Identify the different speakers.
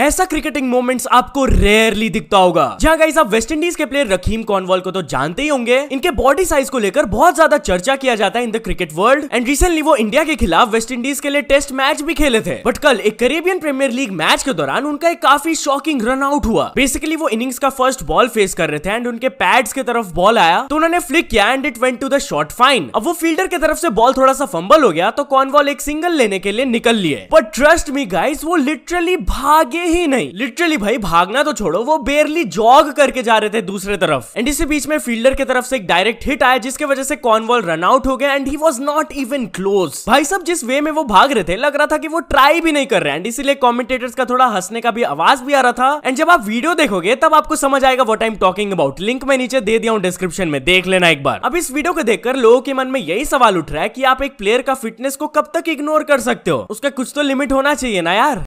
Speaker 1: ऐसा cricketing moments आपको rarely दिखता होगा जहां गाइस आप इंडीज के प्लेयर रखीम कॉनवॉल को तो जानते ही होंगे इनके बॉडी साइज को लेकर बहुत ज्यादा चर्चा किया जाता है in the cricket world and recently वो इंडिया के खिलाफ इंडीज के लिए टेस्ट मैच भी खेले थे बट कल एक करेबियन प्रीमियर लीग मैच के दौरान उनका एक काफी शॉकिंग रन आउट हुआ बेसिकली वो इनिंग्स का फर्स्ट बॉल फेस कर रहे थे एंड उनके पैड्स की तरफ बॉल आया तो उन्होंने फ्लिक किया and it went to the short fine अब वो फील्डर की तरफ से बॉल थोड़ा सा फंबल हो गया तो कॉनवॉल एक सिंगल लेने के लिए निकल लिए बट ट्रस्ट मी गाइस वो लिटरली भागे ही नहीं लिटरली भाई भागना तो छोड़ो वो बेरली जॉग करके जा रहे थे दूसरे तरफ एंड इसी बीच में फील्डर की तरफ से एक डायरेक्ट हिट आया जिसके वजह से कॉनवॉल रन आउट हो गया and he was not even close भाई सब जिस वे में वो भाग रहे थे लग रहा था कि वो ट्राई भी नहीं कर रहे एंड इसीलिए कॉमेंटेटर्स का थोड़ा हंसने का भी आवाज भी आ रहा था एंड जब आप वीडियो देखोगे तब आपको समझ आएगा what I am talking about link मैं नीचे दे दिया हूँ डिस्क्रिप्शन में देख लेना एक बार अब इस वीडियो को देखकर लोगों के मन में यही सवाल उठ रहा है कि आप एक प्लेयर का फिटनेस को कब तक इग्नोर कर सकते हो उसका कुछ तो लिमिट होना चाहिए ना यार